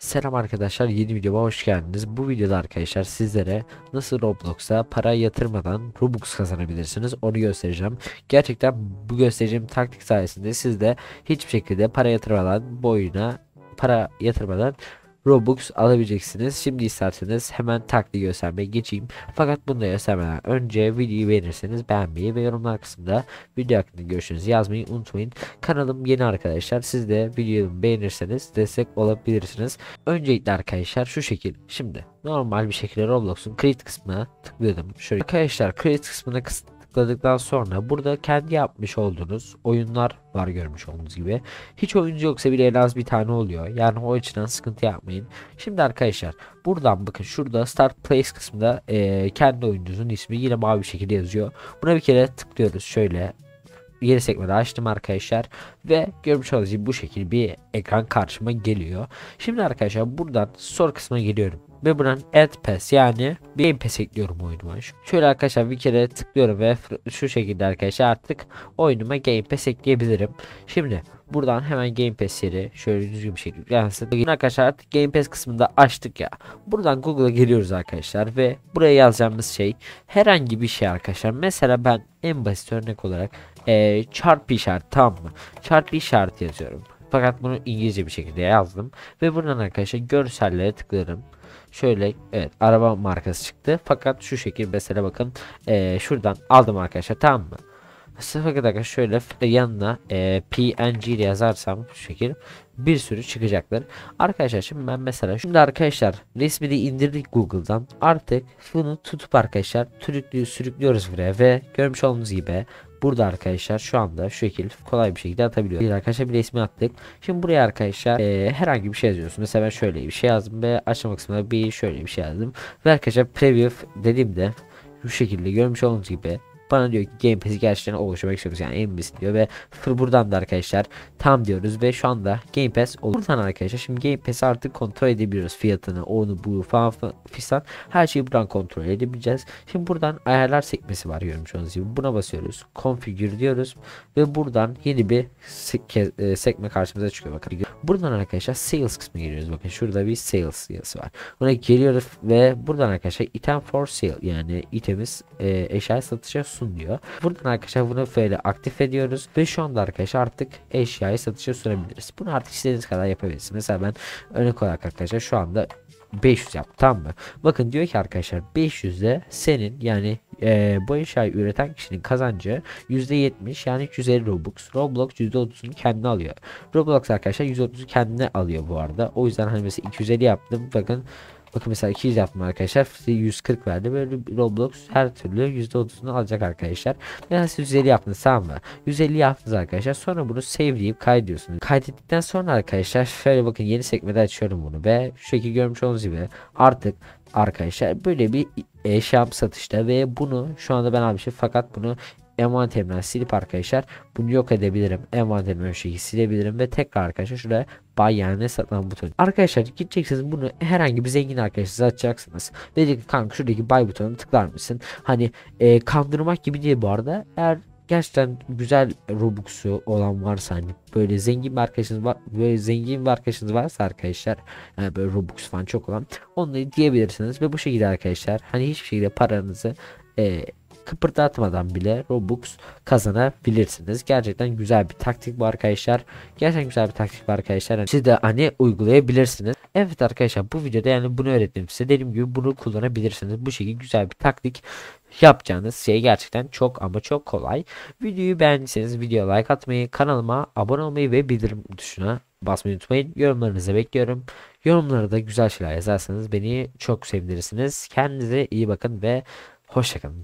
Selam arkadaşlar yeni videoma hoş geldiniz. Bu videoda arkadaşlar sizlere nasıl Roblox'a para yatırmadan Robux kazanabilirsiniz onu göstereceğim. Gerçekten bu göstereceğim taktik sayesinde siz de hiçbir şekilde para yatırmadan oyun'a para yatırmadan Robux alabileceksiniz. Şimdi isterseniz hemen taktiği göstermeye geçeyim. Fakat bunu da göstermeden önce videoyu beğenirseniz beğenmeyi ve yorumlar kısmında video hakkında görüşünüzü yazmayı unutmayın. Kanalım yeni arkadaşlar. Siz de videomu beğenirseniz destek olabilirsiniz. Öncelikle arkadaşlar şu şekil. Şimdi normal bir şekilde Roblox'un create kısmına tıkladım. Şöyle arkadaşlar create kısmına kısıtlı tıkladıktan sonra burada kendi yapmış olduğunuz oyunlar var görmüş olduğunuz gibi. Hiç oyuncu yoksa bile en az bir tane oluyor. Yani o açıdan sıkıntı yapmayın. Şimdi arkadaşlar buradan bakın şurada start place kısmında e, kendi oyuncunuzun ismi yine mavi şekilde yazıyor. Buna bir kere tıklıyoruz şöyle yeni sekmede açtım arkadaşlar ve görmüş olduğunuz bu şekilde bir ekran karşıma geliyor. Şimdi arkadaşlar buradan soru kısmına geliyorum ve buradan add pass yani game pass ekliyorum oyunuma. Şöyle arkadaşlar bir kere tıklıyorum ve şu şekilde arkadaşlar artık oyunuma game pass ekleyebilirim. Şimdi buradan hemen game pass yeri şöyle düzgün bir şekilde yansın. Arkadaşlar artık game pass kısmında açtık ya. Buradan Google'a geliyoruz arkadaşlar ve buraya yazacağımız şey herhangi bir şey arkadaşlar. Mesela ben en basit örnek olarak e, çarpı işaret tamam mı? Çarpı işaret yazıyorum. Fakat bunu İngilizce bir şekilde yazdım. Ve buradan arkadaşlar görsellere tıklarım. Şöyle evet araba markası çıktı. Fakat şu şekil mesela bakın e, şuradan aldım arkadaşlar tamam mı? Fakat arkadaşlar şöyle e, yanına e, PNG ile yazarsam şu şekil bir sürü çıkacaklar Arkadaşlar şimdi ben mesela şimdi arkadaşlar resmini indirdik Google'dan. Artık bunu tutup arkadaşlar sürüklü sürüklüyoruz buraya ve görmüş olduğunuz gibi Burada arkadaşlar şu anda şu şekilde kolay bir şekilde atabiliyoruz. Bir arkadaşlar bir resmi attık. Şimdi buraya arkadaşlar e, herhangi bir şey yazıyorsunuz. Mesela ben şöyle bir şey yazdım ve açma kısmına bir şöyle bir şey yazdım. Ve arkadaşlar preview dediğimde bu şekilde görmüş olduğunuz gibi bana diyor ki Game Pass'i gerçekten oluşturmak istiyoruz yani emin misin diyor ve buradan da arkadaşlar tam diyoruz ve şu anda Game Pass olursan arkadaşlar şimdi Game Pass'i artık kontrol edebiliyoruz fiyatını onu bu falan fistan her şeyi buradan kontrol edebileceğiz. Şimdi buradan ayarlar sekmesi var görmüş gibi buna basıyoruz configure diyoruz ve buradan yeni bir seke, e, sekme karşımıza çıkıyor bakın. Buradan arkadaşlar sales kısmı giriyoruz bakın şurada bir sales yazısı var. Buna geliyoruz ve buradan arkadaşlar item for sale yani itemiz e, eşya satışa olsun diyor. Buradan arkadaşlar bunu böyle aktif ediyoruz ve şu anda arkadaşlar artık eşyayı satışa sürebiliriz Bunu artık istediğiniz kadar yapabilirsiniz. Mesela ben örnek olarak arkadaşlar şu anda 500 yap tamam mı? Bakın diyor ki arkadaşlar 500'de senin yani e, bu eşyayı üreten kişinin kazancı %70 yani 350 Robux. Roblox %30'unu kendine alıyor. Roblox arkadaşlar %30'u kendine alıyor bu arada. O yüzden hani mesela 250 yaptım bakın Bakın mesela 200 yaptım arkadaşlar. Size 140 verdi. Böyle Roblox her türlü %30'unu alacak arkadaşlar. Mesela siz 150 yaptınız tamam mı? 150 yaptınız arkadaşlar. Sonra bunu save deyip kaydediyorsunuz. Kaydettikten sonra arkadaşlar şöyle bakın yeni sekmede açıyorum bunu ve şu şekilde görmüş olduğunuz gibi artık arkadaşlar böyle bir eşyam satışta ve bunu şu anda ben almışım fakat bunu envanterimden silip arkadaşlar bunu yok edebilirim envanterimden şu şekilde silebilirim ve tekrar arkadaşlar şuraya yani satılan butonu. Arkadaşlar gideceksiniz bunu herhangi bir zengin arkadaşınıza açacaksınız dedi ki kanka şuradaki buy butonuna tıklar mısın? Hani e, kandırmak gibi değil bu arada. Eğer gerçekten güzel Robux'u olan varsa hani böyle zengin bir arkadaşınız var böyle zengin bir arkadaşınız varsa arkadaşlar yani böyle Robux falan çok olan onları diyebilirsiniz ve bu şekilde arkadaşlar hani hiçbir şekilde paranızı e, kıpırdatmadan bile Robux kazanabilirsiniz. Gerçekten güzel bir taktik bu arkadaşlar. Gerçekten güzel bir taktik bu arkadaşlar. Yani siz de hani uygulayabilirsiniz. Evet arkadaşlar bu videoda yani bunu öğrettim size. Dediğim gibi bunu kullanabilirsiniz. Bu şekilde güzel bir taktik yapacağınız şey gerçekten çok ama çok kolay. Videoyu beğendiyseniz videoya like atmayı, kanalıma abone olmayı ve bildirim tuşuna basmayı unutmayın. Yorumlarınızı bekliyorum. Yorumlara da güzel şeyler yazarsanız beni çok sevinirsiniz. Kendinize iyi bakın ve hoşçakalın.